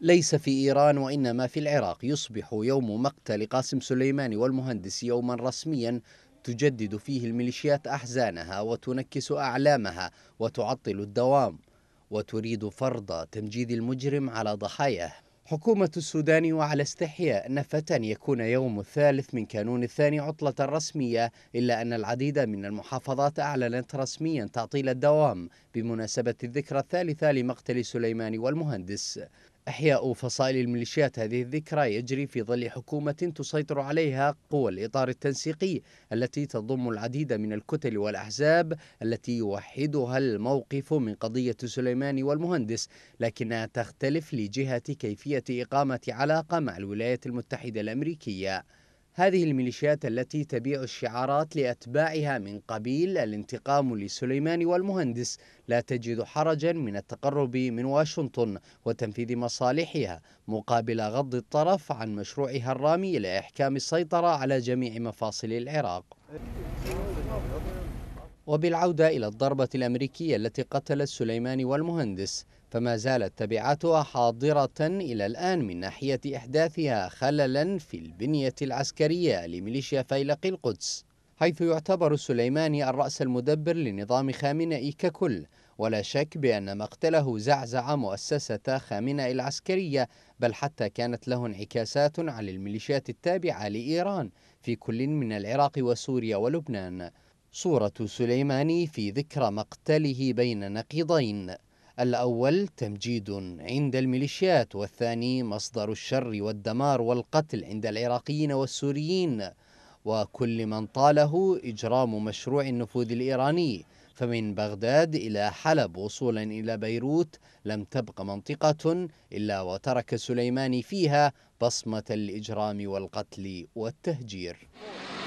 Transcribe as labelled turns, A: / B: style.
A: ليس في إيران وإنما في العراق يصبح يوم مقتل قاسم سليماني والمهندس يوما رسميا تجدد فيه الميليشيات أحزانها وتنكس أعلامها وتعطل الدوام وتريد فرض تمجيد المجرم على ضحاياه حكومة السودان وعلى استحياء نفت أن يكون يوم الثالث من كانون الثاني عطلة رسمية إلا أن العديد من المحافظات أعلنت رسميا تعطيل الدوام بمناسبة الذكرى الثالثة لمقتل سليمان والمهندس إحياء فصائل الميليشيات هذه الذكرى يجري في ظل حكومة تسيطر عليها قوى الإطار التنسيقي التي تضم العديد من الكتل والأحزاب التي يوحدها الموقف من قضية سليماني والمهندس لكنها تختلف لجهة كيفية إقامة علاقة مع الولايات المتحدة الأمريكية هذه الميليشيات التي تبيع الشعارات لأتباعها من قبيل الانتقام لسليمان والمهندس لا تجد حرجا من التقرب من واشنطن وتنفيذ مصالحها مقابل غض الطرف عن مشروعها الرامي لإحكام السيطرة على جميع مفاصل العراق وبالعودة إلى الضربة الأمريكية التي قتلت سليمان والمهندس فما زالت تبعاتها حاضرة إلى الآن من ناحية إحداثها خللا في البنية العسكرية لميليشيا فيلق القدس حيث يعتبر السليماني الرأس المدبر لنظام خامنئي ككل ولا شك بأن مقتله زعزع مؤسسة خامنئي العسكرية بل حتى كانت له انعكاسات على الميليشيات التابعة لإيران في كل من العراق وسوريا ولبنان صورة سليماني في ذكرى مقتله بين نقيضين الأول تمجيد عند الميليشيات والثاني مصدر الشر والدمار والقتل عند العراقيين والسوريين وكل من طاله إجرام مشروع النفوذ الإيراني فمن بغداد إلى حلب وصولا إلى بيروت لم تبق منطقة إلا وترك سليماني فيها بصمة الإجرام والقتل والتهجير